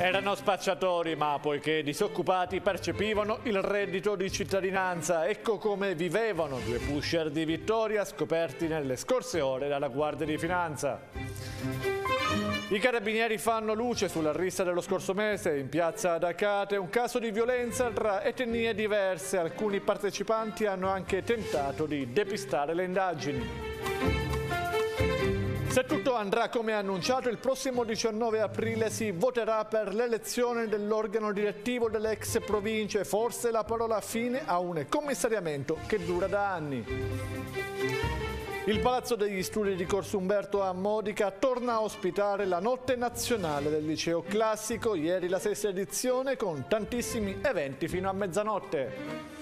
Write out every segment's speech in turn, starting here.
Erano spacciatori ma poiché disoccupati percepivano il reddito di cittadinanza. Ecco come vivevano due pusher di Vittoria scoperti nelle scorse ore dalla Guardia di Finanza. I carabinieri fanno luce sulla rissa dello scorso mese in piazza Dacate, un caso di violenza tra etnie diverse. Alcuni partecipanti hanno anche tentato di depistare le indagini. Se tutto andrà come annunciato, il prossimo 19 aprile si voterà per l'elezione dell'organo direttivo delle ex province, forse la parola fine a un commissariamento che dura da anni. Il Palazzo degli Studi di Corso Umberto a Modica torna a ospitare la Notte Nazionale del Liceo Classico, ieri la sesta edizione con tantissimi eventi fino a mezzanotte.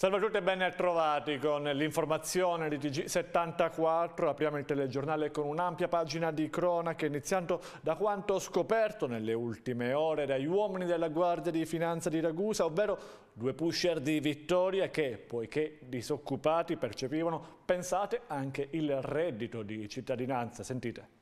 Salve a tutti e ben trovati con l'informazione di TG74. Apriamo il telegiornale con un'ampia pagina di cronaca iniziando da quanto scoperto nelle ultime ore dagli uomini della Guardia di Finanza di Ragusa, ovvero due pusher di Vittoria che, poiché disoccupati, percepivano, pensate, anche il reddito di cittadinanza. Sentite.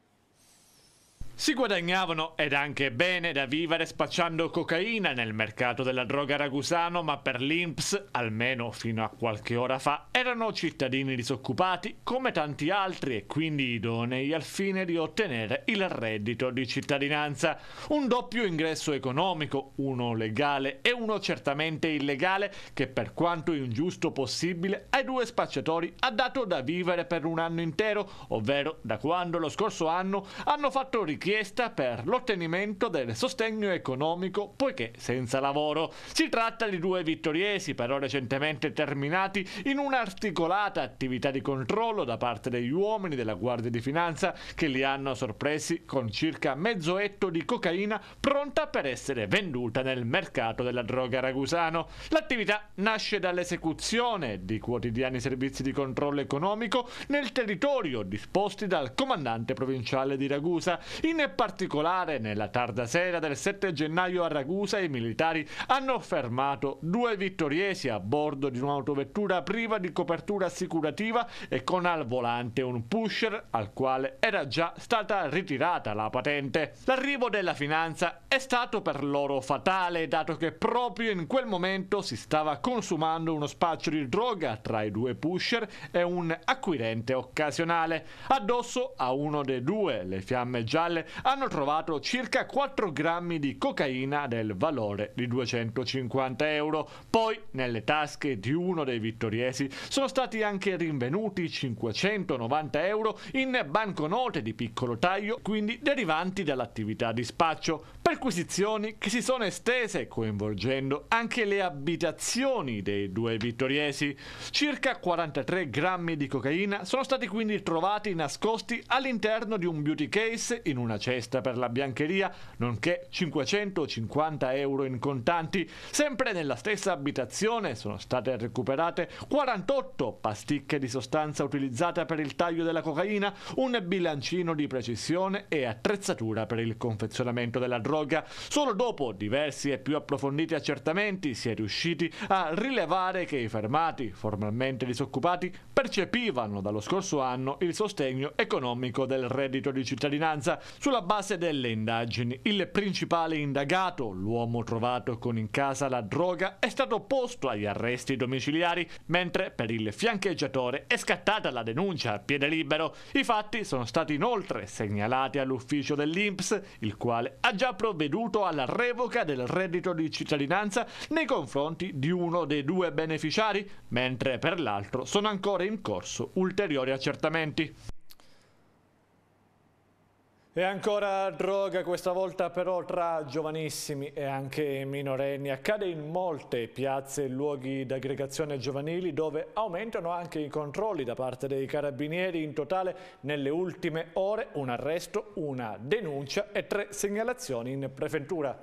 Si guadagnavano ed anche bene da vivere spacciando cocaina nel mercato della droga ragusano, ma per l'Inps, almeno fino a qualche ora fa, erano cittadini disoccupati come tanti altri e quindi idonei al fine di ottenere il reddito di cittadinanza. Un doppio ingresso economico, uno legale e uno certamente illegale, che per quanto ingiusto possibile ai due spacciatori ha dato da vivere per un anno intero, ovvero da quando lo scorso anno hanno fatto richiesta richiesta per l'ottenimento del sostegno economico poiché senza lavoro. Si tratta di due vittoriesi però recentemente terminati in un'articolata attività di controllo da parte degli uomini della Guardia di Finanza che li hanno sorpresi con circa mezzo etto di cocaina pronta per essere venduta nel mercato della droga ragusano. L'attività nasce dall'esecuzione di quotidiani servizi di controllo economico nel territorio disposti dal comandante provinciale di Ragusa in in particolare, nella tarda sera del 7 gennaio a Ragusa, i militari hanno fermato due vittoriesi a bordo di un'autovettura priva di copertura assicurativa e con al volante un pusher al quale era già stata ritirata la patente. L'arrivo della finanza è stato per loro fatale, dato che proprio in quel momento si stava consumando uno spaccio di droga tra i due pusher e un acquirente occasionale. Addosso a uno dei due le fiamme gialle hanno trovato circa 4 grammi di cocaina del valore di 250 euro. Poi, nelle tasche di uno dei vittoriesi, sono stati anche rinvenuti 590 euro in banconote di piccolo taglio, quindi derivanti dall'attività di spaccio perquisizioni che si sono estese coinvolgendo anche le abitazioni dei due vittoriesi. Circa 43 grammi di cocaina sono stati quindi trovati nascosti all'interno di un beauty case in una cesta per la biancheria, nonché 550 euro in contanti. Sempre nella stessa abitazione sono state recuperate 48 pasticche di sostanza utilizzata per il taglio della cocaina, un bilancino di precisione e attrezzatura per il confezionamento della droga. Goggia. Solo dopo diversi e più approfonditi accertamenti si è riusciti a rilevare che i fermati, formalmente disoccupati, percepivano dallo scorso anno il sostegno economico del reddito di cittadinanza. Sulla base delle indagini, il principale indagato, l'uomo trovato con in casa la droga, è stato posto agli arresti domiciliari, mentre per il fiancheggiatore è scattata la denuncia a piede libero. I fatti sono stati inoltre segnalati all'ufficio dell'INPS, il quale ha già prodotto provveduto alla revoca del reddito di cittadinanza nei confronti di uno dei due beneficiari, mentre per l'altro sono ancora in corso ulteriori accertamenti. E ancora droga, questa volta però tra giovanissimi e anche minorenni. Accade in molte piazze e luoghi d'aggregazione giovanili dove aumentano anche i controlli da parte dei carabinieri. In totale nelle ultime ore un arresto, una denuncia e tre segnalazioni in prefettura.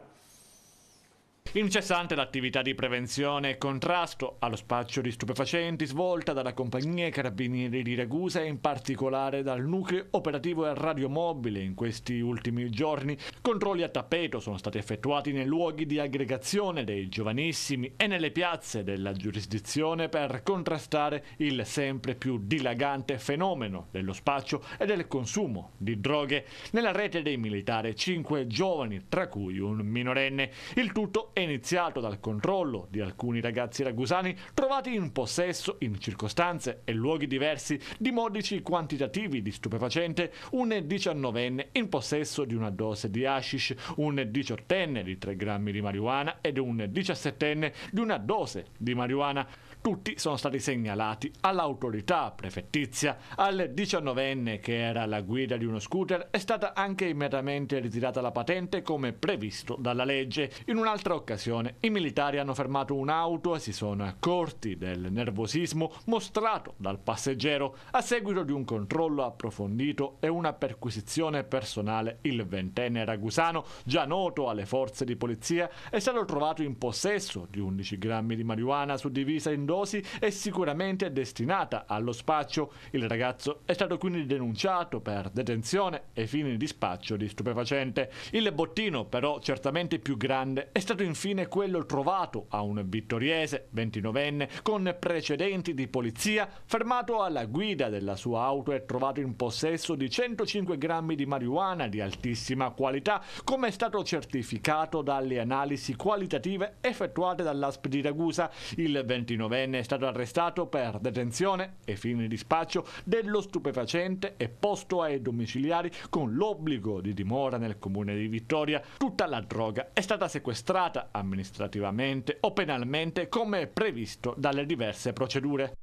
Incessante l'attività di prevenzione e contrasto allo spaccio di stupefacenti svolta dalla compagnia Carabinieri di Ragusa e in particolare dal nucleo operativo e radiomobile in questi ultimi giorni. Controlli a tappeto sono stati effettuati nei luoghi di aggregazione dei giovanissimi e nelle piazze della giurisdizione per contrastare il sempre più dilagante fenomeno dello spaccio e del consumo di droghe. Nella rete dei militari cinque giovani, tra cui un minorenne. Il tutto è iniziato dal controllo di alcuni ragazzi ragusani trovati in possesso in circostanze e luoghi diversi di modici quantitativi di stupefacente, un 19enne in possesso di una dose di hashish, un 18enne di 3 grammi di marijuana ed un 17enne di una dose di marijuana. Tutti sono stati segnalati all'autorità prefettizia. Al 19enne che era alla guida di uno scooter è stata anche immediatamente ritirata la patente come previsto dalla legge. In un'altra occasione occasione i militari hanno fermato un'auto e si sono accorti del nervosismo mostrato dal passeggero a seguito di un controllo approfondito e una perquisizione personale. Il ventenne ragusano, già noto alle forze di polizia, è stato trovato in possesso di 11 grammi di marijuana suddivisa in dosi e sicuramente destinata allo spaccio. Il ragazzo è stato quindi denunciato per detenzione e fini di spaccio di stupefacente. Il bottino però certamente più grande è stato infatti infine quello trovato a un vittoriese, 29enne, con precedenti di polizia, fermato alla guida della sua auto e trovato in possesso di 105 grammi di marijuana di altissima qualità, come è stato certificato dalle analisi qualitative effettuate dall'ASP di Ragusa. Il 29enne è stato arrestato per detenzione e fine dispaccio dello stupefacente e posto ai domiciliari con l'obbligo di dimora nel comune di Vittoria. Tutta la droga è stata sequestrata amministrativamente o penalmente come previsto dalle diverse procedure.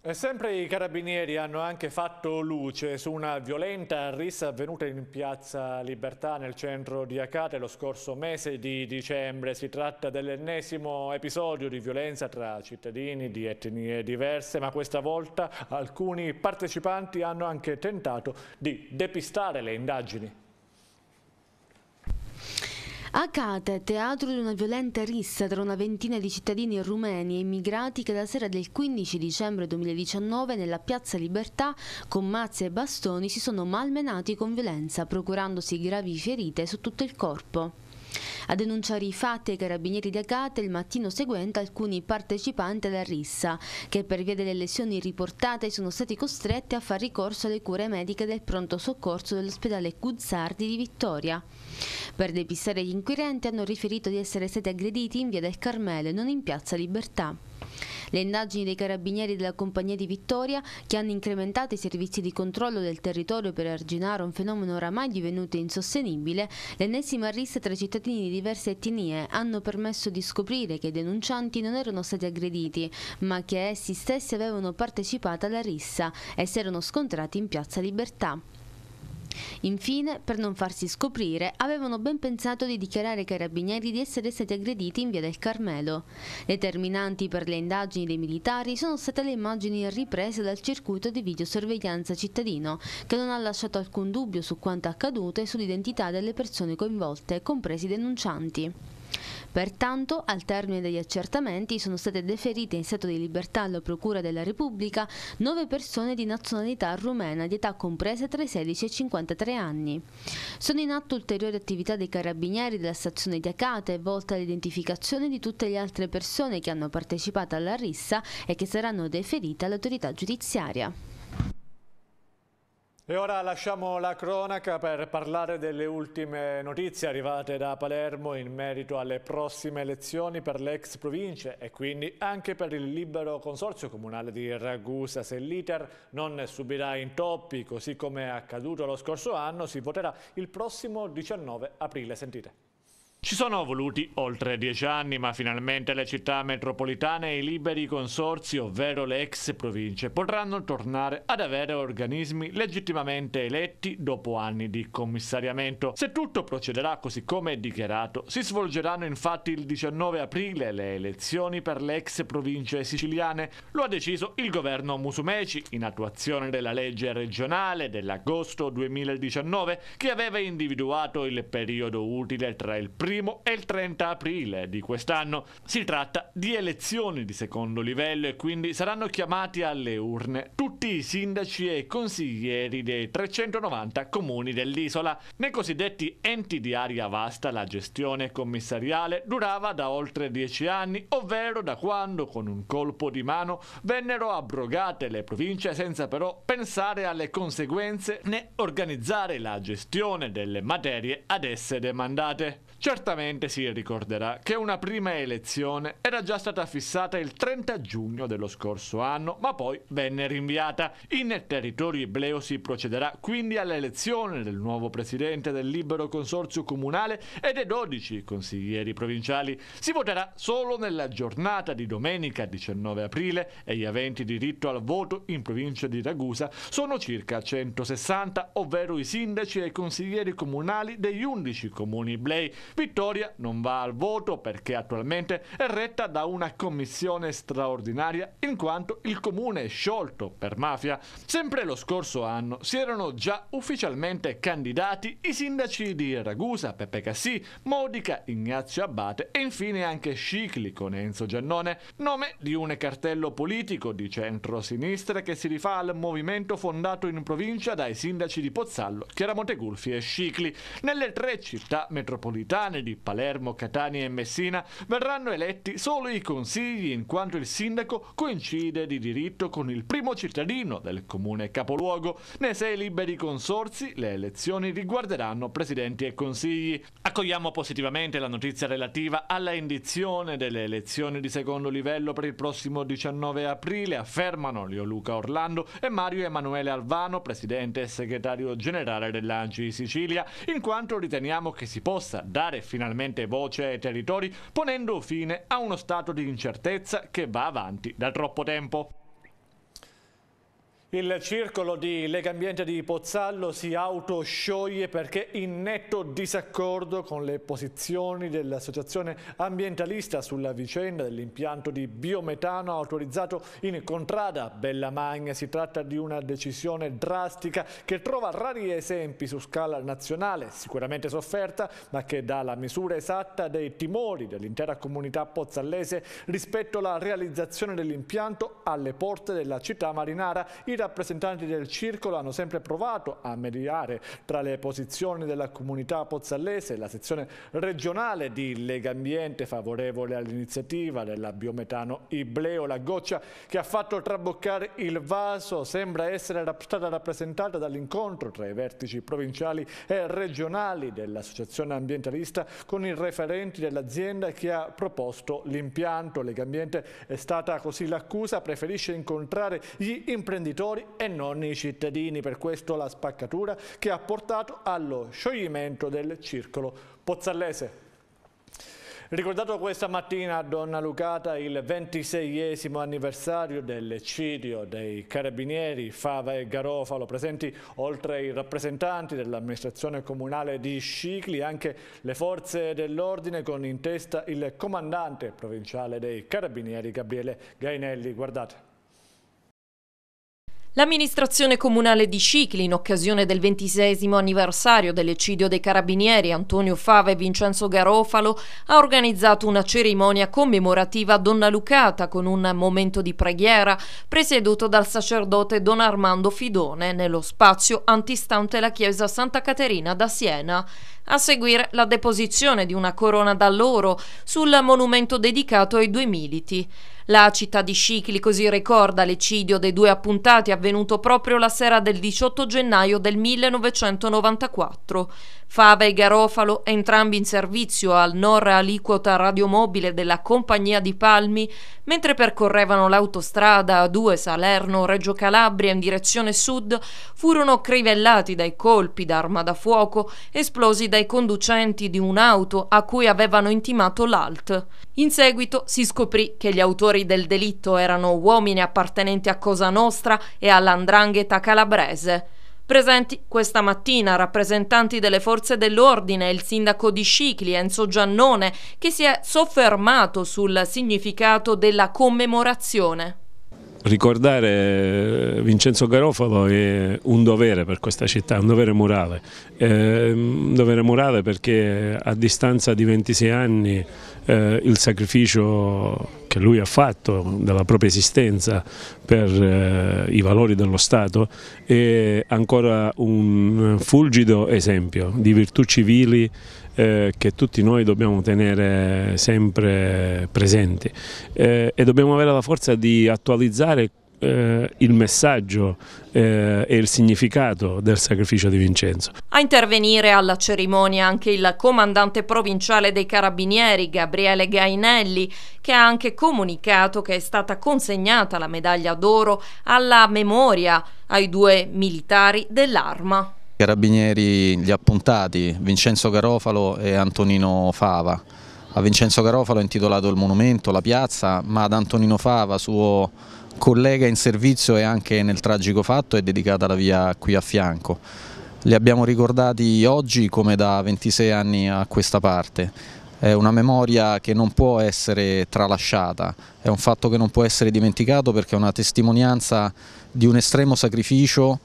E sempre i carabinieri hanno anche fatto luce su una violenta rissa avvenuta in piazza Libertà nel centro di Acate lo scorso mese di dicembre. Si tratta dell'ennesimo episodio di violenza tra cittadini di etnie diverse, ma questa volta alcuni partecipanti hanno anche tentato di depistare le indagini. A Cate, teatro di una violenta rissa tra una ventina di cittadini rumeni e immigrati che la sera del 15 dicembre 2019 nella piazza Libertà con mazze e bastoni si sono malmenati con violenza, procurandosi gravi ferite su tutto il corpo. A denunciare i fatti ai carabinieri di Agate il mattino seguente alcuni partecipanti alla rissa, che per via delle lesioni riportate sono stati costretti a far ricorso alle cure mediche del pronto soccorso dell'ospedale Guzzardi di Vittoria. Per depistare gli inquirenti hanno riferito di essere stati aggrediti in via del Carmelo e non in piazza Libertà. Le indagini dei carabinieri della compagnia di Vittoria, che hanno incrementato i servizi di controllo del territorio per arginare un fenomeno oramai divenuto insostenibile, l'ennesima rissa tra cittadini di diverse etnie hanno permesso di scoprire che i denuncianti non erano stati aggrediti, ma che essi stessi avevano partecipato alla rissa e si erano scontrati in Piazza Libertà. Infine, per non farsi scoprire, avevano ben pensato di dichiarare ai carabinieri di essere stati aggrediti in via del Carmelo. Determinanti per le indagini dei militari sono state le immagini riprese dal circuito di videosorveglianza cittadino, che non ha lasciato alcun dubbio su quanto accaduto e sull'identità delle persone coinvolte, compresi i denuncianti. Pertanto, al termine degli accertamenti, sono state deferite in stato di libertà alla Procura della Repubblica nove persone di nazionalità rumena di età compresa tra i 16 e i 53 anni. Sono in atto ulteriori attività dei carabinieri della stazione di Acate volta all'identificazione di tutte le altre persone che hanno partecipato alla rissa e che saranno deferite all'autorità giudiziaria. E ora lasciamo la cronaca per parlare delle ultime notizie arrivate da Palermo in merito alle prossime elezioni per le ex province e quindi anche per il libero consorzio comunale di Ragusa. Se l'iter non subirà intoppi, così come è accaduto lo scorso anno, si voterà il prossimo 19 aprile. Sentite. Ci sono voluti oltre dieci anni, ma finalmente le città metropolitane e i liberi consorzi, ovvero le ex province, potranno tornare ad avere organismi legittimamente eletti dopo anni di commissariamento. Se tutto procederà così come dichiarato, si svolgeranno infatti il 19 aprile le elezioni per le ex province siciliane. Lo ha deciso il governo Musumeci in attuazione della legge regionale dell'agosto 2019 che aveva individuato il periodo utile tra il primo primo e il 30 aprile di quest'anno. Si tratta di elezioni di secondo livello e quindi saranno chiamati alle urne tutti i sindaci e consiglieri dei 390 comuni dell'isola. Nei cosiddetti enti di aria vasta la gestione commissariale durava da oltre dieci anni, ovvero da quando con un colpo di mano vennero abrogate le province senza però pensare alle conseguenze né organizzare la gestione delle materie ad esse demandate. Certo certamente si ricorderà che una prima elezione era già stata fissata il 30 giugno dello scorso anno, ma poi venne rinviata. In territorio ibleo si procederà quindi all'elezione del nuovo presidente del libero consorzio comunale e dei 12 consiglieri provinciali. Si voterà solo nella giornata di domenica 19 aprile e gli aventi diritto al voto in provincia di Ragusa sono circa 160, ovvero i sindaci e i consiglieri comunali degli 11 comuni iblei. Vi Vittoria non va al voto perché attualmente è retta da una commissione straordinaria in quanto il comune è sciolto per mafia. Sempre lo scorso anno si erano già ufficialmente candidati i sindaci di Ragusa, Peppe Cassì, Modica, Ignazio Abbate e infine anche Scicli con Enzo Giannone, nome di un cartello politico di centro-sinistra che si rifà al movimento fondato in provincia dai sindaci di Pozzallo, Chiaramonte Gulfi e Scicli. Nelle tre città metropolitane Comune di Palermo, Catania e Messina verranno eletti solo i consigli in quanto il sindaco coincide di diritto con il primo cittadino del comune capoluogo. Nei sei liberi consorsi le elezioni riguarderanno presidenti e consigli. Accogliamo positivamente la notizia relativa alla indizione delle elezioni di secondo livello per il prossimo 19 aprile, affermano Leo Luca Orlando e Mario Emanuele Alvano, presidente e segretario generale dell'Anci Sicilia, in quanto riteniamo che si possa dare finalmente voce ai territori, ponendo fine a uno stato di incertezza che va avanti da troppo tempo. Il circolo di Lega Ambiente di Pozzallo si autoscioglie perché in netto disaccordo con le posizioni dell'associazione ambientalista sulla vicenda dell'impianto di biometano autorizzato in contrada Bellamagna. Si tratta di una decisione drastica che trova rari esempi su scala nazionale, sicuramente sofferta, ma che dà la misura esatta dei timori dell'intera comunità pozzallese rispetto alla realizzazione dell'impianto alle porte della città marinara rappresentanti del circolo hanno sempre provato a mediare tra le posizioni della comunità pozzallese e la sezione regionale di Lega Ambiente favorevole all'iniziativa della biometano Ibleo. La goccia che ha fatto traboccare il vaso sembra essere stata rappresentata dall'incontro tra i vertici provinciali e regionali dell'associazione ambientalista con i referenti dell'azienda che ha proposto l'impianto. Lega Ambiente è stata così l'accusa, preferisce incontrare gli imprenditori lavoratori e non i cittadini. Per questo la spaccatura che ha portato allo scioglimento del circolo pozzallese. Ricordato questa mattina a Donna Lucata il 26 anniversario dell'eccidio dei carabinieri Fava e Garofalo, presenti oltre i rappresentanti dell'amministrazione comunale di Scicli, anche le forze dell'ordine con in testa il comandante provinciale dei carabinieri Gabriele Gainelli. Guardate. L'amministrazione comunale di Cicli, in occasione del ventisesimo anniversario dell'eccidio dei carabinieri Antonio Fava e Vincenzo Garofalo, ha organizzato una cerimonia commemorativa a Donna Lucata con un momento di preghiera presieduto dal sacerdote Don Armando Fidone nello spazio antistante la chiesa Santa Caterina da Siena. A seguire la deposizione di una corona d'alloro sul monumento dedicato ai due militi. La città di Scicli così ricorda l'eccidio dei due appuntati avvenuto proprio la sera del 18 gennaio del 1994. Fava e Garofalo, entrambi in servizio al NOR aliquota radiomobile della Compagnia di Palmi, mentre percorrevano l'autostrada A2 Salerno-Reggio Calabria in direzione sud, furono crivellati dai colpi d'arma da fuoco esplosi dai conducenti di un'auto a cui avevano intimato l'ALT. In seguito si scoprì che gli autori del delitto erano uomini appartenenti a Cosa Nostra e all'andrangheta calabrese. Presenti questa mattina rappresentanti delle forze dell'ordine, il sindaco di Scicli Enzo Giannone, che si è soffermato sul significato della commemorazione ricordare Vincenzo Garofalo è un dovere per questa città, un dovere morale, eh, un dovere morale perché a distanza di 26 anni eh, il sacrificio che lui ha fatto della propria esistenza per eh, i valori dello Stato è ancora un fulgido esempio di virtù civili eh, che tutti noi dobbiamo tenere sempre presenti eh, e dobbiamo avere la forza di attualizzare eh, il messaggio eh, e il significato del sacrificio di Vincenzo. A intervenire alla cerimonia anche il comandante provinciale dei Carabinieri, Gabriele Gainelli, che ha anche comunicato che è stata consegnata la medaglia d'oro alla memoria ai due militari dell'arma. Carabinieri gli appuntati Vincenzo Garofalo e Antonino Fava. A Vincenzo Garofalo è intitolato il monumento, la piazza, ma ad Antonino Fava, suo collega in servizio e anche nel tragico fatto, è dedicata la via qui a fianco. Li abbiamo ricordati oggi come da 26 anni a questa parte. È una memoria che non può essere tralasciata, è un fatto che non può essere dimenticato perché è una testimonianza di un estremo sacrificio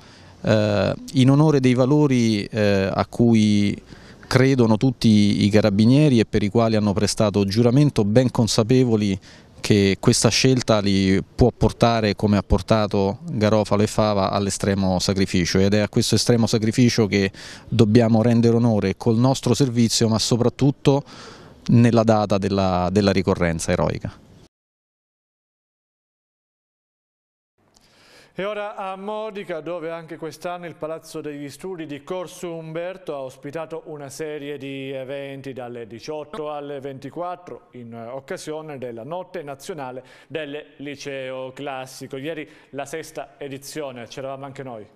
eh, in onore dei valori eh, a cui credono tutti i carabinieri e per i quali hanno prestato giuramento ben consapevoli che questa scelta li può portare, come ha portato Garofalo e Fava, all'estremo sacrificio ed è a questo estremo sacrificio che dobbiamo rendere onore col nostro servizio ma soprattutto nella data della, della ricorrenza eroica. E ora a Modica, dove anche quest'anno il Palazzo degli Studi di Corso Umberto ha ospitato una serie di eventi dalle 18 alle 24 in occasione della Notte Nazionale del Liceo Classico. Ieri la sesta edizione, c'eravamo anche noi.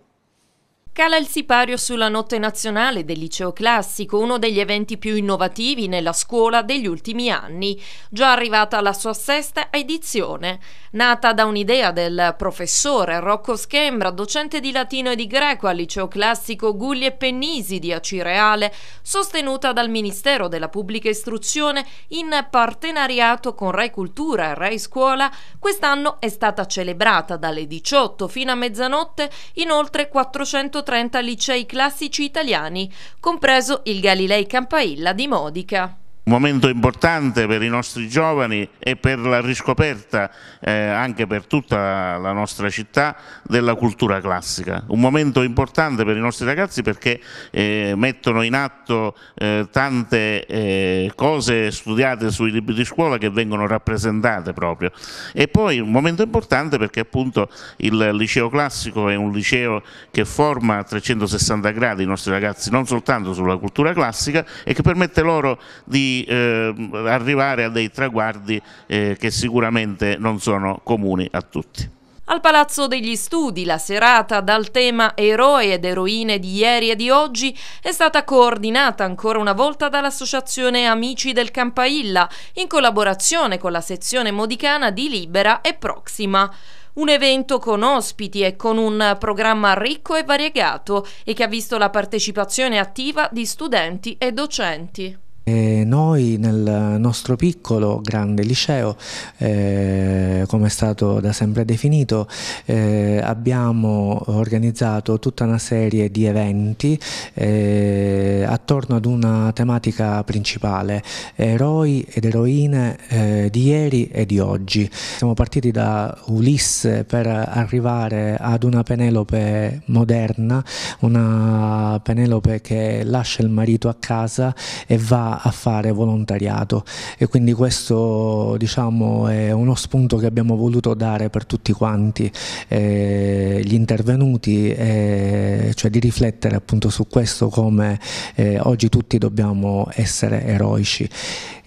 Cala il sipario sulla notte nazionale del liceo classico, uno degli eventi più innovativi nella scuola degli ultimi anni, già arrivata alla sua sesta edizione. Nata da un'idea del professore Rocco Schembra, docente di latino e di greco al liceo classico Gulli e Pennisi di Acireale, sostenuta dal Ministero della Pubblica Istruzione in partenariato con Rai Cultura e Rai Scuola, quest'anno è stata celebrata dalle 18 fino a mezzanotte in oltre 430 130 licei classici italiani, compreso il Galilei Campailla di Modica un momento importante per i nostri giovani e per la riscoperta eh, anche per tutta la nostra città della cultura classica. Un momento importante per i nostri ragazzi perché eh, mettono in atto eh, tante eh, cose studiate sui libri di scuola che vengono rappresentate proprio. E poi un momento importante perché appunto il liceo classico è un liceo che forma a 360 gradi i nostri ragazzi non soltanto sulla cultura classica e che permette loro di eh, arrivare a dei traguardi eh, che sicuramente non sono comuni a tutti. Al Palazzo degli Studi la serata dal tema Eroi ed eroine di ieri e di oggi è stata coordinata ancora una volta dall'Associazione Amici del Campailla in collaborazione con la sezione modicana di Libera e Proxima. Un evento con ospiti e con un programma ricco e variegato e che ha visto la partecipazione attiva di studenti e docenti. Eh noi nel nostro piccolo grande liceo, eh, come è stato da sempre definito, eh, abbiamo organizzato tutta una serie di eventi eh, attorno ad una tematica principale, eroi ed eroine eh, di ieri e di oggi. Siamo partiti da Ulisse per arrivare ad una Penelope moderna, una Penelope che lascia il marito a casa e va a fare fare volontariato e quindi questo diciamo, è uno spunto che abbiamo voluto dare per tutti quanti eh, gli intervenuti, eh, cioè di riflettere appunto su questo come eh, oggi tutti dobbiamo essere eroici.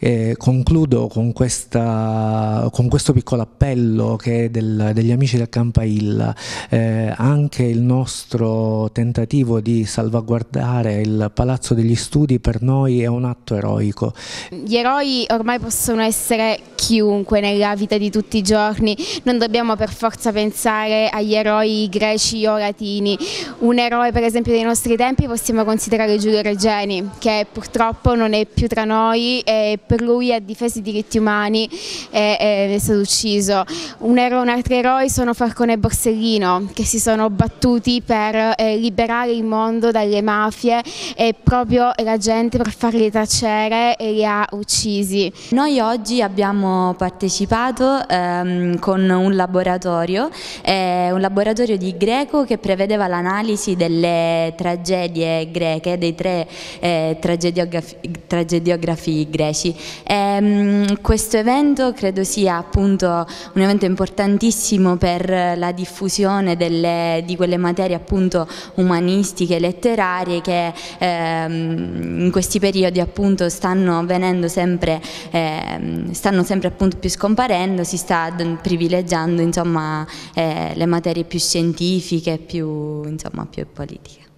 Eh, concludo con, questa, con, questo piccolo appello che è del, degli amici del Campailla, eh, anche il nostro tentativo di salvaguardare il Palazzo degli Studi per noi è un atto eroico. Gli eroi ormai possono essere chiunque nella vita di tutti i giorni, non dobbiamo per forza pensare agli eroi greci o latini, un eroe per esempio dei nostri tempi possiamo considerare Giulio Regeni che purtroppo non è più tra noi e per lui ha difeso i diritti umani e, è stato ucciso. Un eroe un altro eroe sono Falcone e Borsellino che si sono battuti per eh, liberare il mondo dalle mafie e proprio la gente per farli tacere e li ha uccisi. Noi oggi abbiamo partecipato ehm, con un laboratorio, eh, un laboratorio di greco che prevedeva l'analisi delle tragedie greche, dei tre eh, tragediografi, tragediografi greci e, ehm, questo evento credo sia appunto un evento importantissimo per la diffusione delle, di quelle materie appunto umanistiche, letterarie che ehm, in questi periodi appunto stanno venendo sempre, ehm, stanno sempre appunto più scomparendo, si sta privilegiando insomma eh, le materie più scientifiche, più, insomma, più politiche.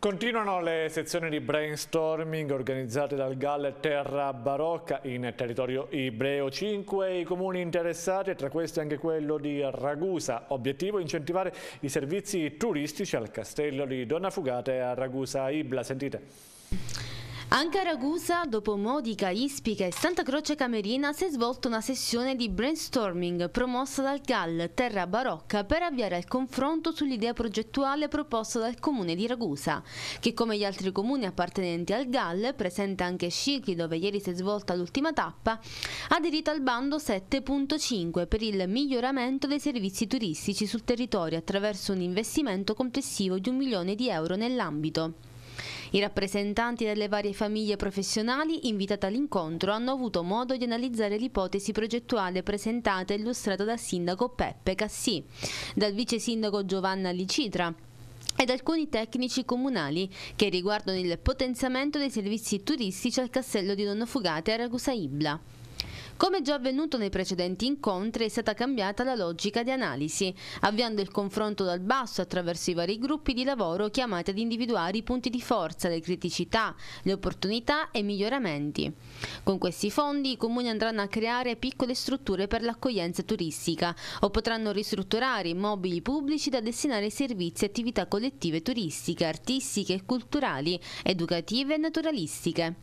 Continuano le sezioni di brainstorming organizzate dal GAL Terra Barocca in territorio ibreo. Cinque i comuni interessati, tra questi anche quello di Ragusa. Obiettivo incentivare i servizi turistici al castello di Donna Fugata e a Ragusa Ibla. Sentite. Anche a Ragusa, dopo Modica, Ispica e Santa Croce Camerina, si è svolta una sessione di brainstorming promossa dal GAL Terra Barocca per avviare il confronto sull'idea progettuale proposta dal comune di Ragusa, che come gli altri comuni appartenenti al GAL, presente anche Scicli dove ieri si è svolta l'ultima tappa, ha aderito al bando 7.5 per il miglioramento dei servizi turistici sul territorio attraverso un investimento complessivo di un milione di euro nell'ambito. I rappresentanti delle varie famiglie professionali invitate all'incontro hanno avuto modo di analizzare l'ipotesi progettuale presentata e illustrata dal sindaco Peppe Cassì, dal vice sindaco Giovanna Licitra, ed alcuni tecnici comunali che riguardano il potenziamento dei servizi turistici al castello di Donnafugate a Ragusa Ibla. Come già avvenuto nei precedenti incontri è stata cambiata la logica di analisi, avviando il confronto dal basso attraverso i vari gruppi di lavoro chiamati ad individuare i punti di forza, le criticità, le opportunità e i miglioramenti. Con questi fondi i comuni andranno a creare piccole strutture per l'accoglienza turistica o potranno ristrutturare immobili pubblici da destinare ai servizi e attività collettive turistiche, artistiche e culturali, educative e naturalistiche.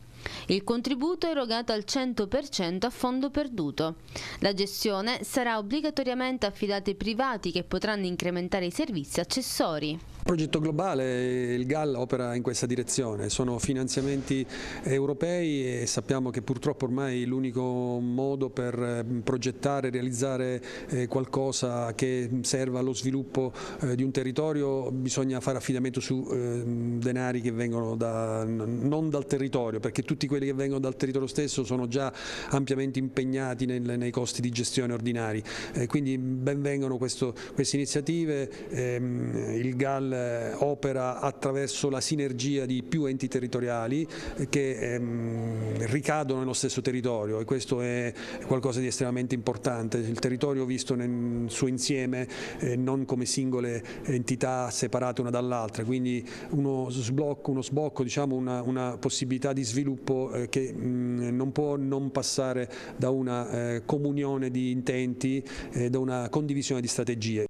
Il contributo è erogato al 100% a fondo perduto. La gestione sarà obbligatoriamente affidata ai privati che potranno incrementare i servizi accessori. Progetto globale, il GAL opera in questa direzione, sono finanziamenti europei e sappiamo che purtroppo ormai l'unico modo per mm, progettare, realizzare eh, qualcosa che serva allo sviluppo eh, di un territorio bisogna fare affidamento su eh, denari che vengono da, non dal territorio, perché tutti quelli che vengono dal territorio stesso sono già ampiamente impegnati nei costi di gestione ordinari, quindi benvengano queste iniziative, ehm, il GAL eh, opera attraverso la sinergia di più enti territoriali eh, che ehm, ricadono nello stesso territorio e questo è qualcosa di estremamente importante, il territorio visto nel suo insieme eh, non come singole entità separate una dall'altra, quindi uno sblocco, uno sbocco, diciamo una, una, possibilità di sviluppo eh, che mh, non può non passare da una eh, comunione di intenti, e eh, da una condivisione di strategie.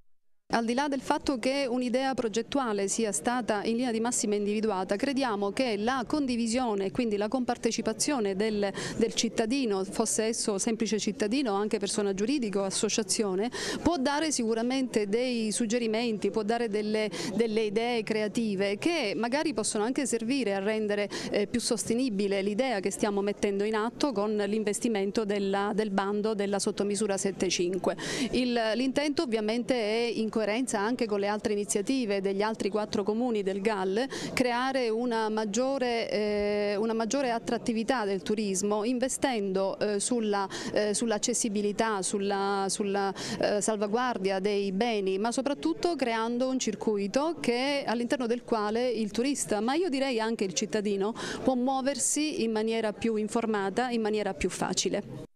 Al di là del fatto che un'idea progettuale sia stata in linea di massima individuata, crediamo che la condivisione quindi la compartecipazione del, del, cittadino, fosse esso semplice cittadino o anche persona giuridica o associazione, può dare sicuramente dei suggerimenti, può dare delle, delle idee creative che magari possono anche servire a rendere eh, più sostenibile l'idea che stiamo mettendo in atto con l'investimento del bando della sottomisura 7.5. L'intento ovviamente è in coerenza anche con le altre iniziative degli altri quattro comuni del GAL, creare una maggiore, eh, una maggiore attrattività del turismo investendo eh, eh sull'accessibilità, sulla, sulla, sulla eh, salvaguardia dei beni, ma soprattutto creando un circuito all'interno del quale il turista, ma io direi anche il cittadino, può muoversi in maniera più informata, in maniera più facile.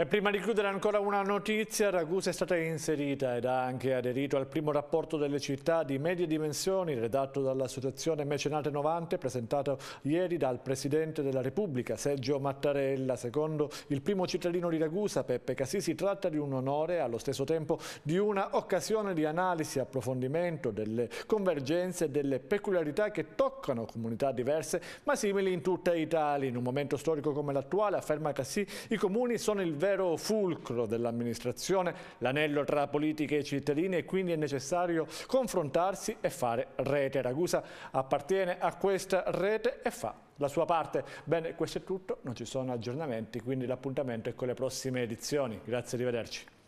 E prima di chiudere ancora una notizia, Ragusa è stata inserita ed ha anche aderito al primo rapporto delle città di medie dimensioni redatto dall'associazione Mecenate 90 presentato ieri dal Presidente della Repubblica Sergio Mattarella. Secondo il primo cittadino di Ragusa, Peppe Cassì, si tratta di un onore e allo stesso tempo di una occasione di analisi e approfondimento delle convergenze e delle peculiarità che toccano comunità diverse ma simili in tutta Italia. In un momento storico come l'attuale, afferma Cassì, i comuni sono il vero vero fulcro dell'amministrazione, l'anello tra politica e cittadini e quindi è necessario confrontarsi e fare rete. Ragusa appartiene a questa rete e fa la sua parte. Bene, questo è tutto, non ci sono aggiornamenti, quindi l'appuntamento è con le prossime edizioni. Grazie, arrivederci.